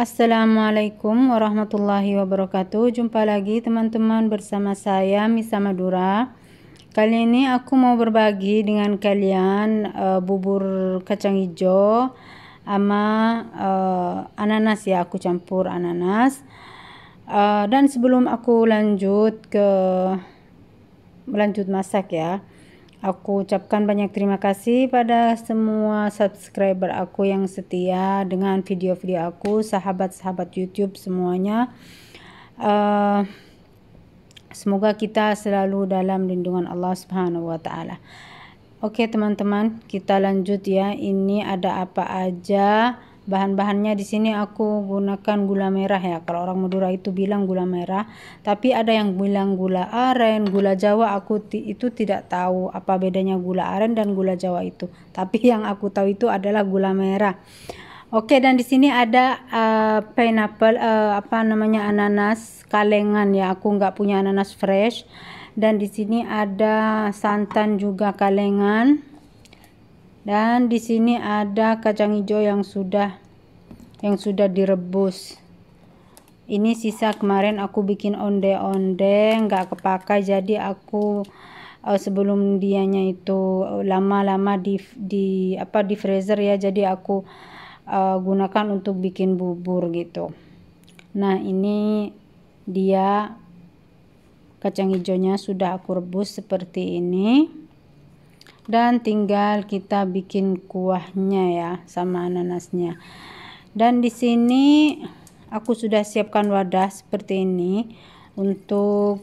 Assalamualaikum warahmatullahi wabarakatuh Jumpa lagi teman-teman bersama saya Misa Madura Kali ini aku mau berbagi dengan kalian uh, Bubur kacang hijau Sama uh, ananas ya Aku campur ananas uh, Dan sebelum aku lanjut ke Lanjut masak ya Aku ucapkan banyak terima kasih pada semua subscriber aku yang setia dengan video-video aku, sahabat-sahabat YouTube semuanya. Uh, semoga kita selalu dalam lindungan Allah Subhanahu wa taala. Oke, teman-teman, kita lanjut ya. Ini ada apa aja? bahan-bahannya di sini aku gunakan gula merah ya kalau orang Madura itu bilang gula merah tapi ada yang bilang gula aren gula jawa aku itu tidak tahu apa bedanya gula aren dan gula jawa itu tapi yang aku tahu itu adalah gula merah Oke dan di sini ada uh, pineapple uh, apa namanya ananas kalengan ya aku nggak punya ananas fresh dan di sini ada santan juga kalengan dan di sini ada kacang hijau yang sudah yang sudah direbus ini sisa kemarin aku bikin onde-onde nggak -onde, kepakai jadi aku uh, sebelum dianya itu lama-lama di di apa di freezer ya jadi aku uh, gunakan untuk bikin bubur gitu nah ini dia kacang hijaunya sudah aku rebus seperti ini dan tinggal kita bikin kuahnya ya sama nanasnya dan di sini aku sudah siapkan wadah seperti ini untuk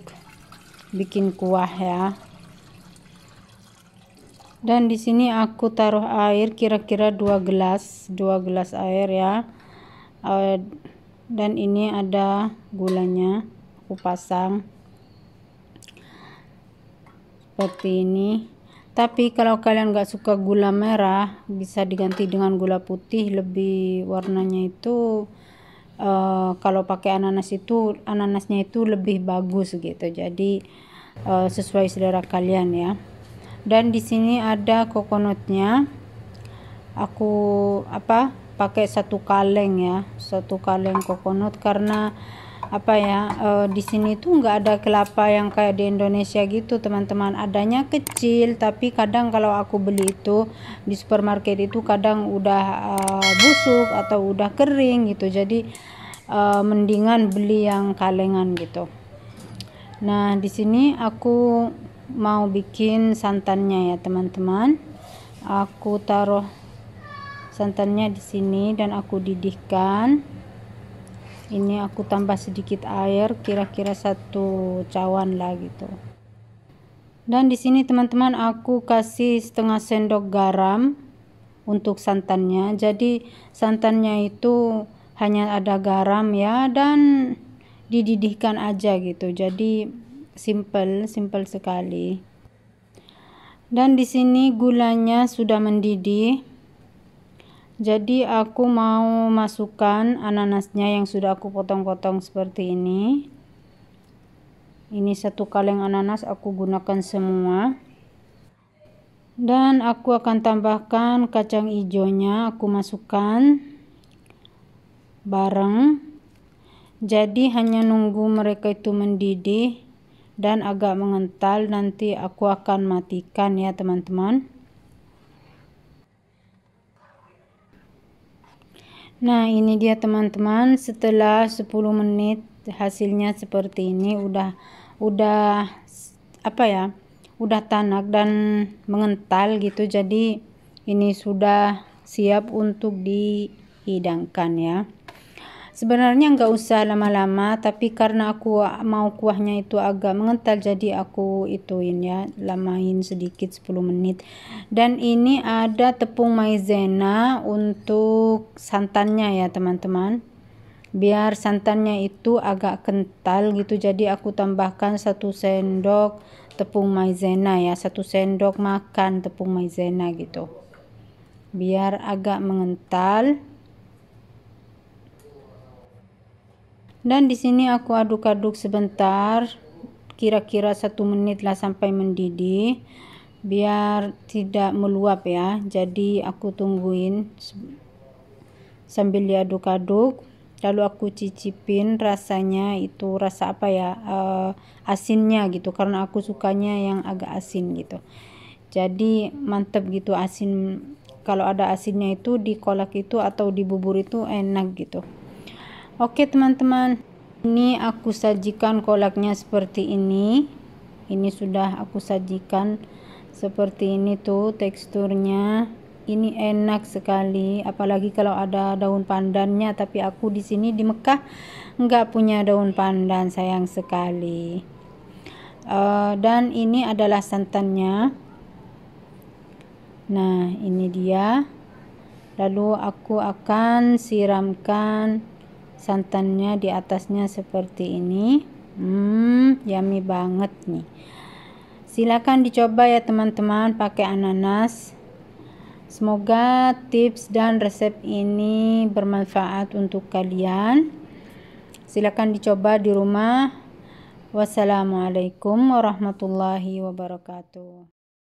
bikin kuah ya dan di sini aku taruh air kira-kira 2 gelas 2 gelas air ya eh, dan ini ada gulanya aku pasang seperti ini tapi kalau kalian nggak suka gula merah bisa diganti dengan gula putih lebih warnanya itu uh, kalau pakai ananas itu ananasnya itu lebih bagus gitu jadi uh, sesuai selera kalian ya dan di sini ada coconutnya aku apa pakai satu kaleng ya satu kaleng coconut karena apa ya e, di sini tuh nggak ada kelapa yang kayak di Indonesia gitu teman-teman adanya kecil tapi kadang kalau aku beli itu di supermarket itu kadang udah e, busuk atau udah kering gitu jadi e, mendingan beli yang kalengan gitu nah di sini aku mau bikin santannya ya teman-teman aku taruh santannya di sini dan aku didihkan ini aku tambah sedikit air kira-kira satu cawan lah gitu dan di sini teman-teman aku kasih setengah sendok garam untuk santannya jadi santannya itu hanya ada garam ya dan dididihkan aja gitu jadi simple simple sekali dan di sini gulanya sudah mendidih jadi aku mau masukkan ananasnya yang sudah aku potong-potong seperti ini. Ini satu kaleng ananas aku gunakan semua. Dan aku akan tambahkan kacang hijaunya aku masukkan bareng. Jadi hanya nunggu mereka itu mendidih dan agak mengental nanti aku akan matikan ya teman-teman. Nah ini dia teman-teman setelah 10 menit hasilnya seperti ini udah udah apa ya udah tanak dan mengental gitu jadi ini sudah siap untuk dihidangkan ya Sebenarnya nggak usah lama-lama, tapi karena aku mau kuahnya itu agak mengental, jadi aku ituin ya, lamain sedikit 10 menit. Dan ini ada tepung maizena untuk santannya ya teman-teman. Biar santannya itu agak kental gitu, jadi aku tambahkan satu sendok tepung maizena ya, satu sendok makan tepung maizena gitu. Biar agak mengental dan di sini aku aduk-aduk sebentar kira-kira satu menit lah sampai mendidih biar tidak meluap ya jadi aku tungguin sambil diaduk-aduk lalu aku cicipin rasanya itu rasa apa ya e, asinnya gitu karena aku sukanya yang agak asin gitu jadi mantep gitu asin kalau ada asinnya itu di kolak itu atau di bubur itu enak gitu Oke teman-teman, ini aku sajikan kolaknya seperti ini. Ini sudah aku sajikan seperti ini tuh teksturnya. Ini enak sekali, apalagi kalau ada daun pandannya. Tapi aku di sini di Mekah nggak punya daun pandan, sayang sekali. Uh, dan ini adalah santannya. Nah, ini dia. Lalu aku akan siramkan santannya di atasnya seperti ini hmm yummy banget nih silakan dicoba ya teman-teman pakai ananas semoga tips dan resep ini bermanfaat untuk kalian silakan dicoba di rumah wassalamualaikum warahmatullahi wabarakatuh